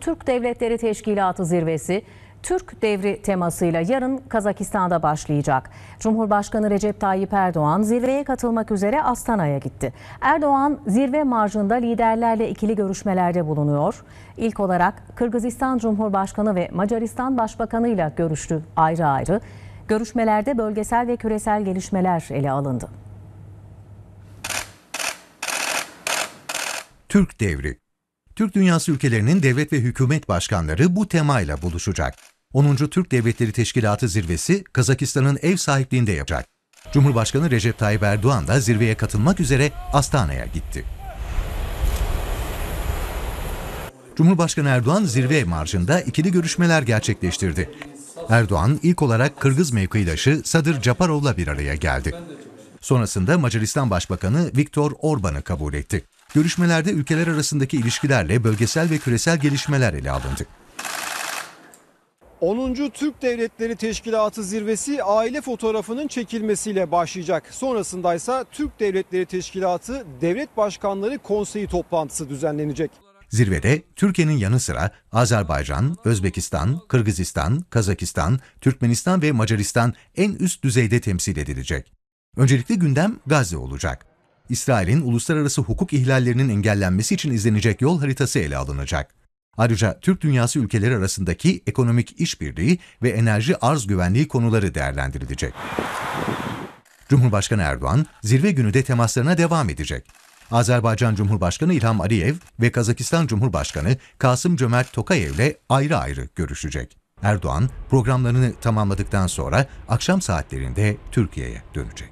Türk Devletleri Teşkilatı Zirvesi Türk devri temasıyla yarın Kazakistan'da başlayacak. Cumhurbaşkanı Recep Tayyip Erdoğan zirveye katılmak üzere Astana'ya gitti. Erdoğan zirve marjında liderlerle ikili görüşmelerde bulunuyor. İlk olarak Kırgızistan Cumhurbaşkanı ve Macaristan Başbakanı ile görüştü ayrı ayrı. Görüşmelerde bölgesel ve küresel gelişmeler ele alındı. Türk devri Türk Dünyası ülkelerinin devlet ve hükümet başkanları bu temayla buluşacak. 10. Türk Devletleri Teşkilatı zirvesi Kazakistan'ın ev sahipliğinde yapacak. Cumhurbaşkanı Recep Tayyip Erdoğan da zirveye katılmak üzere Astana'ya gitti. Cumhurbaşkanı Erdoğan zirve marjında ikili görüşmeler gerçekleştirdi. Erdoğan ilk olarak Kırgız mevkidaşı Sadır Japarov'la bir araya geldi. Sonrasında Macaristan Başbakanı Viktor Orban'ı kabul etti. Görüşmelerde ülkeler arasındaki ilişkilerle bölgesel ve küresel gelişmeler ele alındı. 10. Türk Devletleri Teşkilatı zirvesi aile fotoğrafının çekilmesiyle başlayacak. Sonrasında ise Türk Devletleri Teşkilatı Devlet Başkanları Konseyi toplantısı düzenlenecek. Zirvede Türkiye'nin yanı sıra Azerbaycan, Özbekistan, Kırgızistan, Kazakistan, Türkmenistan ve Macaristan en üst düzeyde temsil edilecek. Öncelikli gündem Gazze olacak. İsrail'in uluslararası hukuk ihlallerinin engellenmesi için izlenecek yol haritası ele alınacak. Ayrıca Türk dünyası ülkeleri arasındaki ekonomik işbirliği ve enerji arz güvenliği konuları değerlendirilecek. Cumhurbaşkanı Erdoğan, zirve günü de temaslarına devam edecek. Azerbaycan Cumhurbaşkanı İlham Aliyev ve Kazakistan Cumhurbaşkanı Kasım Cömert Tokayev'le ayrı ayrı görüşecek. Erdoğan programlarını tamamladıktan sonra akşam saatlerinde Türkiye'ye dönecek.